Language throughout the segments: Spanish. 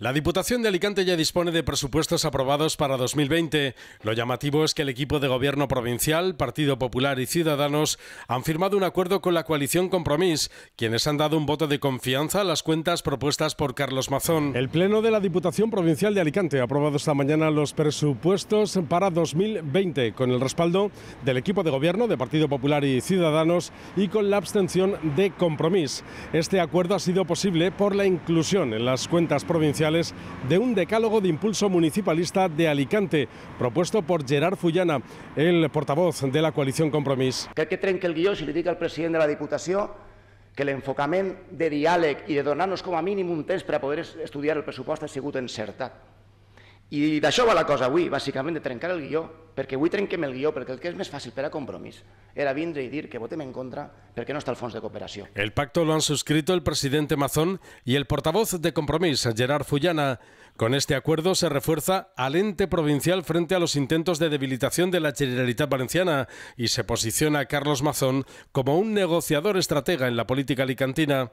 La Diputación de Alicante ya dispone de presupuestos aprobados para 2020. Lo llamativo es que el equipo de gobierno provincial, Partido Popular y Ciudadanos han firmado un acuerdo con la coalición Compromís, quienes han dado un voto de confianza a las cuentas propuestas por Carlos Mazón. El Pleno de la Diputación Provincial de Alicante ha aprobado esta mañana los presupuestos para 2020 con el respaldo del equipo de gobierno de Partido Popular y Ciudadanos y con la abstención de Compromís. Este acuerdo ha sido posible por la inclusión en las cuentas provinciales de un decálogo de impulso municipalista de Alicante, propuesto por Gerard Fullana, el portavoz de la coalición Compromís. Que que trenque el guió si le diga al presidente de la Diputación que el enfocamiento de diàleg y de donanos como a mínimo un test para poder estudiar el presupuesto ha sigut encertat da d'això va la cosa avui, básicamente trencar el guió, porque avui el guió, porque el que es más fácil para Compromís era venir y decir que voteme en contra porque no está el fons de Cooperación. El pacto lo han suscrito el presidente Mazón y el portavoz de Compromís, Gerard Fullana. Con este acuerdo se refuerza al ente provincial frente a los intentos de debilitación de la Generalitat Valenciana y se posiciona Carlos Mazón como un negociador estratega en la política alicantina.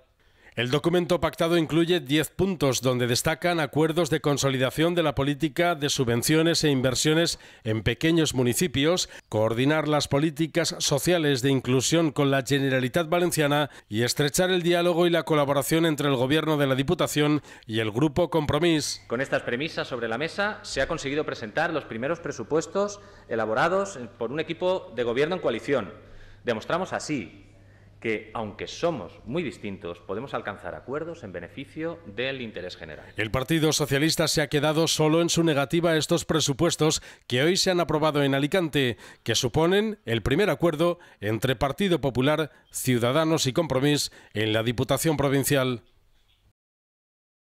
El documento pactado incluye 10 puntos donde destacan acuerdos de consolidación de la política de subvenciones e inversiones en pequeños municipios, coordinar las políticas sociales de inclusión con la Generalitat Valenciana y estrechar el diálogo y la colaboración entre el Gobierno de la Diputación y el Grupo Compromís. Con estas premisas sobre la mesa se ha conseguido presentar los primeros presupuestos elaborados por un equipo de gobierno en coalición. Demostramos así que, aunque somos muy distintos, podemos alcanzar acuerdos en beneficio del interés general. El Partido Socialista se ha quedado solo en su negativa a estos presupuestos que hoy se han aprobado en Alicante, que suponen el primer acuerdo entre Partido Popular, Ciudadanos y Compromís en la Diputación Provincial.